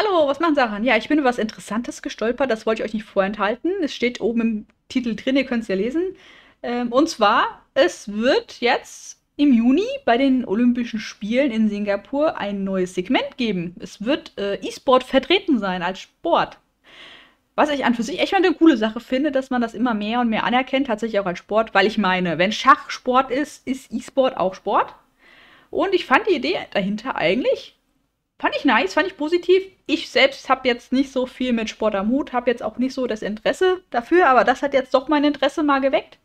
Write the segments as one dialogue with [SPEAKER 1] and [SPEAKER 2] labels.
[SPEAKER 1] Hallo, was machen Sachen? Ja, ich bin über was Interessantes gestolpert, das wollte ich euch nicht vorenthalten. Es steht oben im Titel drin, ihr könnt es ja lesen. Ähm, und zwar, es wird jetzt im Juni bei den Olympischen Spielen in Singapur ein neues Segment geben. Es wird äh, E-Sport vertreten sein als Sport. Was ich an für sich echt mal eine coole Sache finde, dass man das immer mehr und mehr anerkennt, tatsächlich auch als Sport, weil ich meine, wenn Schach Sport ist, ist E-Sport auch Sport. Und ich fand die Idee dahinter eigentlich fand ich nice, fand ich positiv. Ich selbst habe jetzt nicht so viel mit Sport am Hut, habe jetzt auch nicht so das Interesse dafür, aber das hat jetzt doch mein Interesse mal geweckt.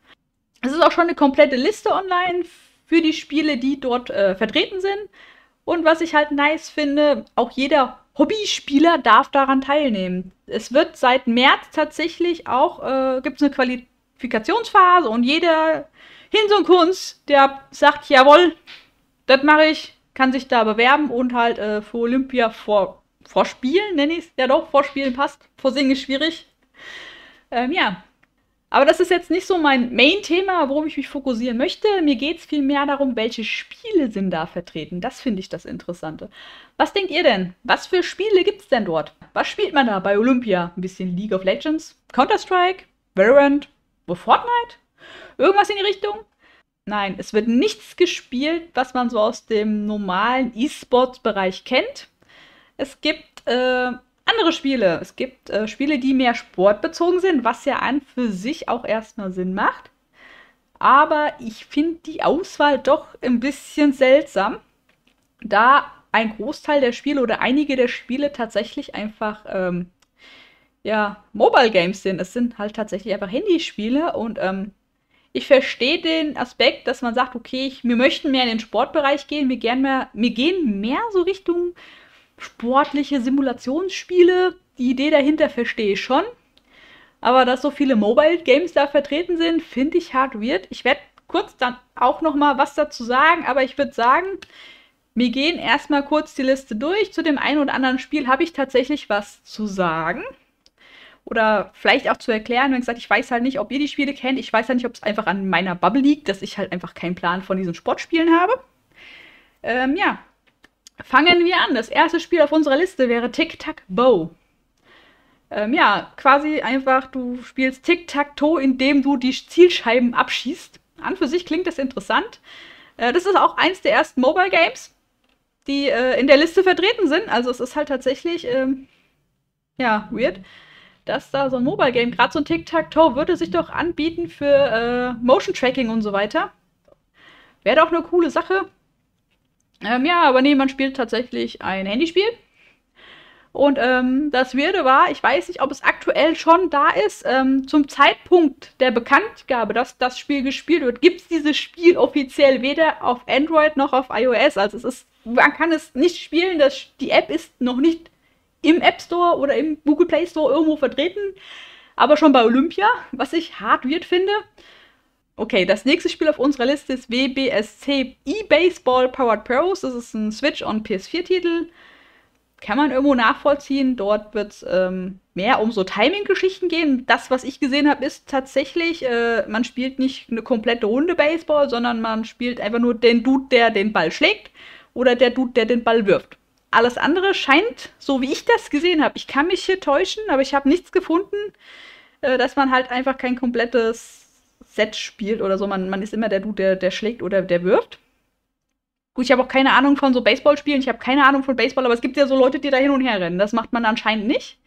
[SPEAKER 1] Es ist auch schon eine komplette Liste online für die Spiele, die dort äh, vertreten sind. Und was ich halt nice finde, auch jeder Hobbyspieler darf daran teilnehmen. Es wird seit März tatsächlich auch, äh, gibt es eine Qualifikationsphase und jeder Hins und Kunst, der sagt, jawohl, das mache ich, kann sich da bewerben und halt äh, für Olympia vor, vorspielen, nenne ich es. Ja doch, vorspielen passt, vorsingen ist schwierig. Ähm, ja. Aber das ist jetzt nicht so mein Main-Thema, worum ich mich fokussieren möchte. Mir geht es vielmehr darum, welche Spiele sind da vertreten. Das finde ich das Interessante. Was denkt ihr denn? Was für Spiele gibt es denn dort? Was spielt man da bei Olympia? Ein bisschen League of Legends, Counter-Strike, Valorant, Fortnite? Irgendwas in die Richtung? Nein, es wird nichts gespielt, was man so aus dem normalen E-Sports-Bereich kennt. Es gibt äh, andere Spiele. Es gibt äh, Spiele, die mehr sportbezogen sind, was ja an für sich auch erstmal Sinn macht. Aber ich finde die Auswahl doch ein bisschen seltsam, da ein Großteil der Spiele oder einige der Spiele tatsächlich einfach ähm, ja, Mobile Games sind. Es sind halt tatsächlich einfach Handyspiele und ähm, ich verstehe den Aspekt, dass man sagt, okay, ich, wir möchten mehr in den Sportbereich gehen, wir, gern mehr, wir gehen mehr so Richtung sportliche Simulationsspiele. Die Idee dahinter verstehe ich schon. Aber dass so viele Mobile Games da vertreten sind, finde ich hart weird. Ich werde kurz dann auch noch mal was dazu sagen, aber ich würde sagen, wir gehen erstmal kurz die Liste durch. Zu dem einen oder anderen Spiel habe ich tatsächlich was zu sagen oder vielleicht auch zu erklären. wenn gesagt, ich weiß halt nicht, ob ihr die Spiele kennt. Ich weiß halt nicht, ob es einfach an meiner Bubble liegt, dass ich halt einfach keinen Plan von diesen Sportspielen habe. Ähm, ja, fangen wir an. Das erste Spiel auf unserer Liste wäre Tic-Tac-Bow. Ähm, ja, quasi einfach, du spielst Tic-Tac-Toe, indem du die Zielscheiben abschießt. An für sich klingt das interessant. Äh, das ist auch eins der ersten Mobile Games, die äh, in der Liste vertreten sind. Also es ist halt tatsächlich, ähm, ja, weird dass da so ein Mobile Game, gerade so ein Tic-Tac-Toe, würde sich doch anbieten für äh, Motion Tracking und so weiter. Wäre doch eine coole Sache. Ähm, ja, aber nee, man spielt tatsächlich ein Handyspiel. Und ähm, das Würde war, ich weiß nicht, ob es aktuell schon da ist, ähm, zum Zeitpunkt der Bekanntgabe, dass das Spiel gespielt wird, gibt es dieses Spiel offiziell weder auf Android noch auf iOS. Also es ist, man kann es nicht spielen, das, die App ist noch nicht im App Store oder im Google Play Store irgendwo vertreten, aber schon bei Olympia, was ich hart weird finde. Okay, das nächste Spiel auf unserer Liste ist WBSC E-Baseball Powered Pros. Das ist ein Switch-on-PS4-Titel. Kann man irgendwo nachvollziehen. Dort wird es ähm, mehr um so Timing-Geschichten gehen. Das, was ich gesehen habe, ist tatsächlich, äh, man spielt nicht eine komplette Runde Baseball, sondern man spielt einfach nur den Dude, der den Ball schlägt oder der Dude, der den Ball wirft. Alles andere scheint, so wie ich das gesehen habe, ich kann mich hier täuschen, aber ich habe nichts gefunden, äh, dass man halt einfach kein komplettes Set spielt oder so. Man, man ist immer der Dude, der, der schlägt oder der wirft. Gut, ich habe auch keine Ahnung von so Baseballspielen. Ich habe keine Ahnung von Baseball, aber es gibt ja so Leute, die da hin und her rennen. Das macht man anscheinend nicht.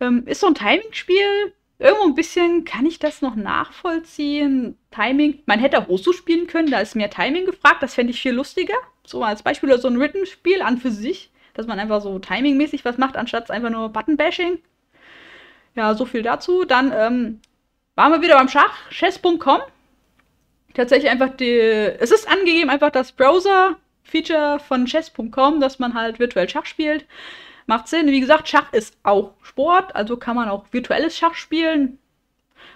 [SPEAKER 1] Ähm, ist so ein Timing-Spiel irgendwo ein bisschen kann ich das noch nachvollziehen. Timing, man hätte auch Osu spielen können, da ist mehr Timing gefragt, das fände ich viel lustiger. So als Beispiel oder so ein Rhythm-Spiel an für sich, dass man einfach so timingmäßig was macht, anstatt einfach nur Button-Bashing. Ja, so viel dazu. Dann ähm, waren wir wieder beim Schach, chess.com. Tatsächlich einfach die. Es ist angegeben, einfach das Browser-Feature von chess.com, dass man halt virtuell Schach spielt macht Sinn. Wie gesagt, Schach ist auch Sport, also kann man auch virtuelles Schach spielen.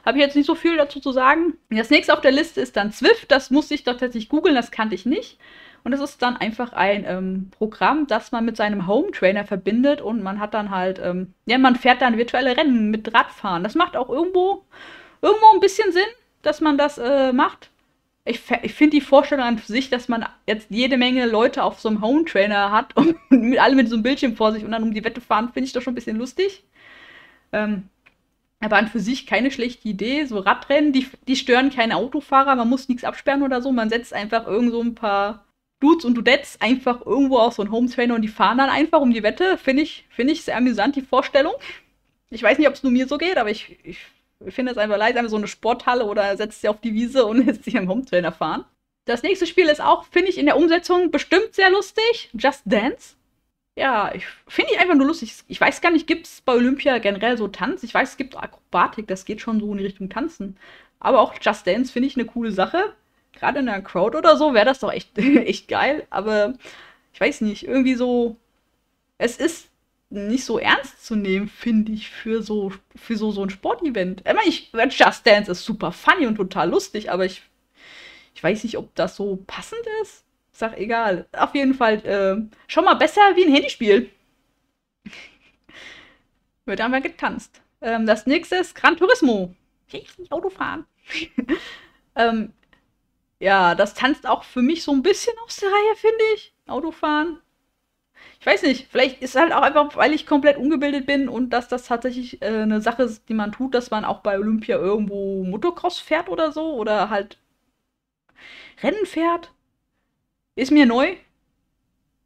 [SPEAKER 1] Habe ich jetzt nicht so viel dazu zu sagen. Das nächste auf der Liste ist dann Zwift. Das musste ich doch tatsächlich googeln, das kannte ich nicht. Und das ist dann einfach ein ähm, Programm, das man mit seinem Home Trainer verbindet und man hat dann halt, ähm, ja, man fährt dann virtuelle Rennen mit Radfahren. Das macht auch irgendwo, irgendwo ein bisschen Sinn, dass man das äh, macht ich, ich finde die Vorstellung an sich, dass man jetzt jede Menge Leute auf so einem Home Trainer hat und mit, alle mit so einem Bildschirm vor sich und dann um die Wette fahren, finde ich doch schon ein bisschen lustig. Ähm, aber an für sich keine schlechte Idee. So Radrennen, die, die stören keine Autofahrer, man muss nichts absperren oder so. Man setzt einfach irgend so ein paar Dudes und Dudettes einfach irgendwo auf so einen Home Trainer und die fahren dann einfach um die Wette. Finde ich, find ich sehr amüsant, die Vorstellung. Ich weiß nicht, ob es nur mir so geht, aber ich, ich finde es einfach leicht, einfach so eine Sporthalle oder setzt sie auf die Wiese und lässt sich am Hometrainer fahren. Das nächste Spiel ist auch, finde ich, in der Umsetzung bestimmt sehr lustig. Just Dance. Ja, ich finde ich einfach nur lustig. Ich weiß gar nicht, gibt es bei Olympia generell so Tanz? Ich weiß, es gibt Akrobatik, das geht schon so in die Richtung Tanzen. Aber auch Just Dance finde ich eine coole Sache. Gerade in einer Crowd oder so wäre das doch echt, echt geil. Aber ich weiß nicht, irgendwie so. Es ist nicht so ernst zu nehmen, finde ich, für so, für so, so ein Sportevent. Ich meine, Just Dance ist super funny und total lustig, aber ich, ich weiß nicht, ob das so passend ist. sag egal. Auf jeden Fall äh, schon mal besser wie ein Handyspiel. Wird einmal getanzt. Ähm, das nächste ist Gran Turismo. Ich nicht Autofahren. ähm, ja, das tanzt auch für mich so ein bisschen aus der Reihe, finde ich. Autofahren ich weiß nicht, vielleicht ist es halt auch einfach, weil ich komplett ungebildet bin und dass das tatsächlich äh, eine Sache ist, die man tut, dass man auch bei Olympia irgendwo Motocross fährt oder so oder halt Rennen fährt. Ist mir neu.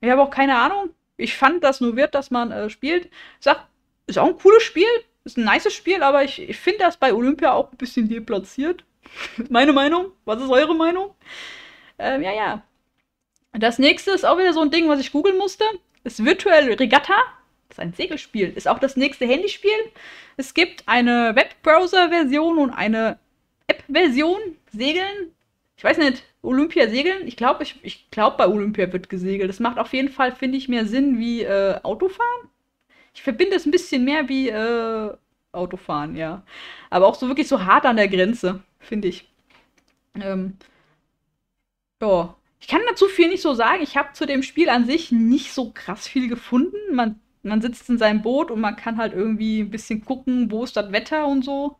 [SPEAKER 1] Ich habe auch keine Ahnung. Ich fand das nur wert, dass man äh, spielt. Sag, ist auch ein cooles Spiel. Ist ein nices Spiel, aber ich, ich finde das bei Olympia auch ein bisschen deplatziert. Meine Meinung. Was ist eure Meinung? Ähm, ja, ja. Das nächste ist auch wieder so ein Ding, was ich googeln musste ist virtuell Regatta. Das ist ein Segelspiel. Ist auch das nächste Handyspiel. Es gibt eine Webbrowser-Version und eine App-Version. Segeln. Ich weiß nicht, Olympia segeln. Ich glaube, ich, ich glaube, bei Olympia wird gesegelt. Das macht auf jeden Fall, finde ich, mehr Sinn wie äh, Autofahren. Ich verbinde es ein bisschen mehr wie äh, Autofahren, ja. Aber auch so wirklich so hart an der Grenze, finde ich. Ähm, ja, ich kann dazu viel nicht so sagen. Ich habe zu dem Spiel an sich nicht so krass viel gefunden. Man, man sitzt in seinem Boot und man kann halt irgendwie ein bisschen gucken, wo ist das Wetter und so.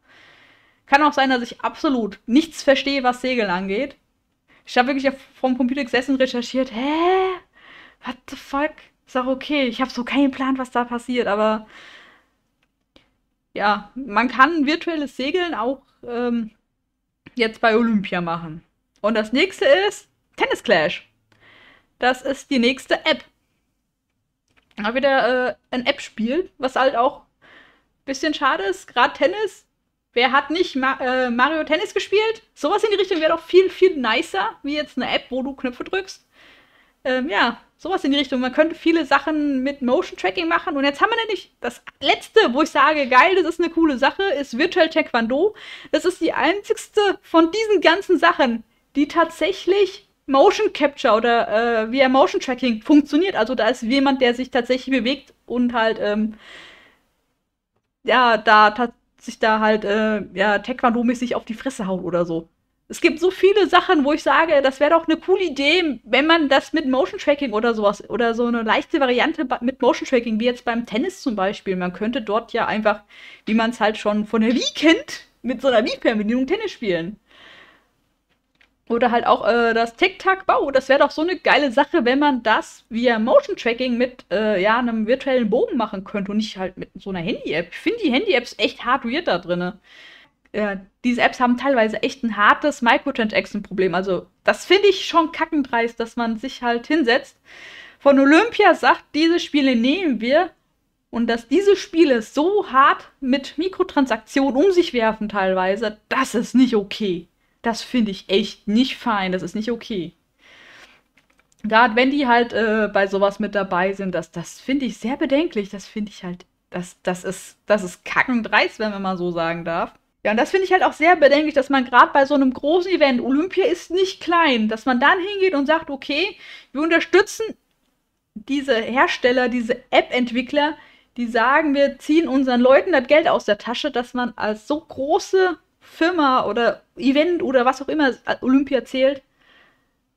[SPEAKER 1] Kann auch sein, dass ich absolut nichts verstehe, was Segeln angeht. Ich habe wirklich vom Computer gesessen und recherchiert. Hä? What the fuck? Ist auch okay. Ich habe so keinen Plan, was da passiert, aber ja, man kann virtuelles Segeln auch ähm, jetzt bei Olympia machen. Und das nächste ist, Tennis Clash. Das ist die nächste App. Mal wieder äh, ein App-Spiel, was halt auch ein bisschen schade ist. Gerade Tennis. Wer hat nicht Ma äh, Mario Tennis gespielt? Sowas in die Richtung wäre doch viel, viel nicer, wie jetzt eine App, wo du Knöpfe drückst. Ähm, ja, sowas in die Richtung. Man könnte viele Sachen mit Motion Tracking machen. Und jetzt haben wir nämlich das letzte, wo ich sage, geil, das ist eine coole Sache, ist Virtual Taekwondo. Das ist die einzigste von diesen ganzen Sachen, die tatsächlich Motion Capture oder äh, via Motion Tracking funktioniert. Also da ist jemand, der sich tatsächlich bewegt und halt, ähm, ja, da sich da halt, äh, ja, Taekwondo-mäßig auf die Fresse haut oder so. Es gibt so viele Sachen, wo ich sage, das wäre doch eine coole Idee, wenn man das mit Motion Tracking oder sowas oder so eine leichte Variante mit Motion Tracking, wie jetzt beim Tennis zum Beispiel. Man könnte dort ja einfach, wie man es halt schon von der Wii kennt, mit so einer Wii-Fernbedienung Tennis spielen. Oder halt auch äh, das Tic-Tac-Bau. Das wäre doch so eine geile Sache, wenn man das via Motion-Tracking mit äh, ja, einem virtuellen Bogen machen könnte und nicht halt mit so einer Handy-App. Ich finde die Handy-Apps echt hart weird da drin. Äh, diese Apps haben teilweise echt ein hartes Microtransaction-Problem. Also, das finde ich schon kackendreist, dass man sich halt hinsetzt, von Olympia sagt, diese Spiele nehmen wir und dass diese Spiele so hart mit Mikrotransaktionen um sich werfen teilweise, das ist nicht okay. Das finde ich echt nicht fein. Das ist nicht okay. Gerade wenn die halt äh, bei sowas mit dabei sind, das, das finde ich sehr bedenklich. Das finde ich halt, das, das ist, das ist kackendreist, wenn man mal so sagen darf. Ja, und das finde ich halt auch sehr bedenklich, dass man gerade bei so einem großen Event, Olympia ist nicht klein, dass man dann hingeht und sagt, okay, wir unterstützen diese Hersteller, diese App-Entwickler, die sagen, wir ziehen unseren Leuten das Geld aus der Tasche, dass man als so große Firma oder Event oder was auch immer äh, Olympia zählt,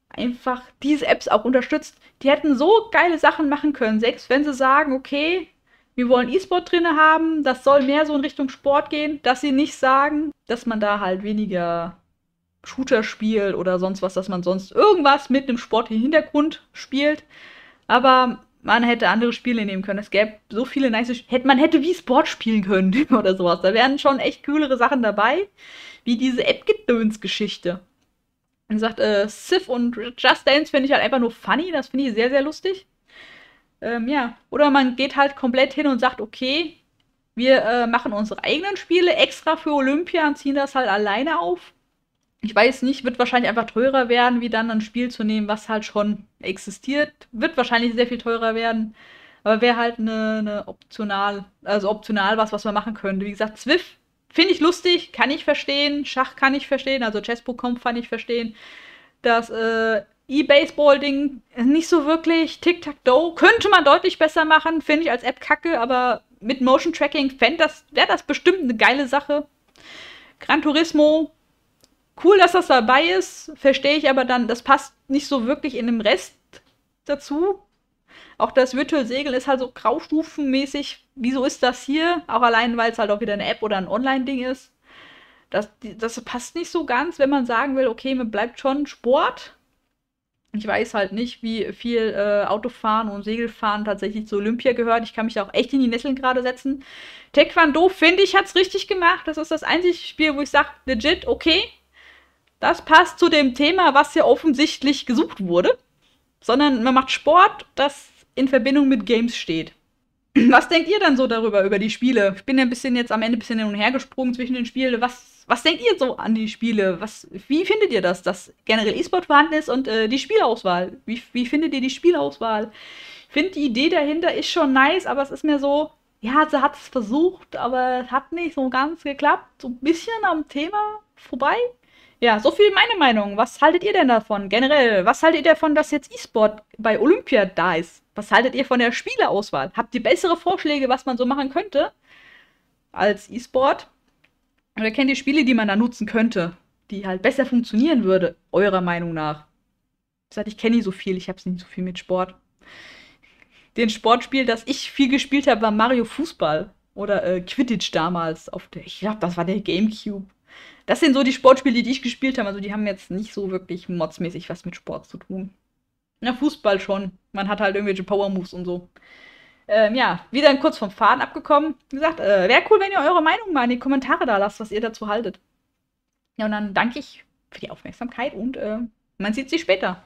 [SPEAKER 1] einfach diese Apps auch unterstützt. Die hätten so geile Sachen machen können, selbst wenn sie sagen, okay, wir wollen E-Sport drin haben, das soll mehr so in Richtung Sport gehen, dass sie nicht sagen, dass man da halt weniger Shooter spielt oder sonst was, dass man sonst irgendwas mit einem sportlichen Hintergrund spielt. Aber man hätte andere Spiele nehmen können. Es gäbe so viele nice Spiele. Man hätte wie Sport spielen können oder sowas. Da wären schon echt kühlere Sachen dabei, wie diese App-Gedöns-Geschichte. Und sagt, äh, Sif und Just Dance finde ich halt einfach nur funny. Das finde ich sehr, sehr lustig. Ähm, ja. Oder man geht halt komplett hin und sagt, okay, wir äh, machen unsere eigenen Spiele extra für Olympia und ziehen das halt alleine auf ich weiß nicht, wird wahrscheinlich einfach teurer werden, wie dann ein Spiel zu nehmen, was halt schon existiert. Wird wahrscheinlich sehr viel teurer werden. Aber wäre halt eine, ne optional, also optional was, was man machen könnte. Wie gesagt, Zwift finde ich lustig, kann ich verstehen. Schach kann ich verstehen, also Chess.com kann ich verstehen. Das äh, E-Baseball-Ding nicht so wirklich. Tic-Tac-Doe könnte man deutlich besser machen, finde ich als App kacke, aber mit Motion Tracking das, wäre das bestimmt eine geile Sache. Gran Turismo Cool, dass das dabei ist, verstehe ich aber dann, das passt nicht so wirklich in dem Rest dazu. Auch das Virtual Segel ist halt so graustufenmäßig. Wieso ist das hier? Auch allein, weil es halt auch wieder eine App oder ein Online-Ding ist. Das, das passt nicht so ganz, wenn man sagen will, okay, man bleibt schon Sport. Ich weiß halt nicht, wie viel äh, Autofahren und Segelfahren tatsächlich zu Olympia gehört. Ich kann mich da auch echt in die Nesseln gerade setzen. Taekwondo, finde ich, hat es richtig gemacht. Das ist das einzige Spiel, wo ich sage, legit, okay, das passt zu dem Thema, was ja offensichtlich gesucht wurde. Sondern man macht Sport, das in Verbindung mit Games steht. Was denkt ihr dann so darüber, über die Spiele? Ich bin ja ein bisschen jetzt am Ende ein bisschen hin und her gesprungen zwischen den Spielen. Was, was denkt ihr so an die Spiele? Was, wie findet ihr das, dass generell E-Sport vorhanden ist und äh, die Spielauswahl? Wie, wie findet ihr die Spielauswahl? Ich finde, die Idee dahinter ist schon nice, aber es ist mir so, ja, sie hat es versucht, aber es hat nicht so ganz geklappt. So ein bisschen am Thema vorbei. Ja, so viel meine Meinung. Was haltet ihr denn davon? Generell, was haltet ihr davon, dass jetzt E-Sport bei Olympia da ist? Was haltet ihr von der Spieleauswahl? Habt ihr bessere Vorschläge, was man so machen könnte als E-Sport? Oder kennt ihr Spiele, die man da nutzen könnte, die halt besser funktionieren würde, eurer Meinung nach? Ich sag, ich kenne nicht so viel, ich habe es nicht so viel mit Sport. Den Sportspiel, das ich viel gespielt habe, war Mario Fußball oder äh, Quidditch damals auf der, ich glaube, das war der GameCube. Das sind so die Sportspiele, die ich gespielt habe. Also die haben jetzt nicht so wirklich modsmäßig was mit Sport zu tun. Na, Fußball schon. Man hat halt irgendwelche Power-Moves und so. Ähm, ja, wieder kurz vom Faden abgekommen. Wie gesagt, äh, wäre cool, wenn ihr eure Meinung mal in die Kommentare da lasst, was ihr dazu haltet. Ja, und dann danke ich für die Aufmerksamkeit und äh, man sieht sich später.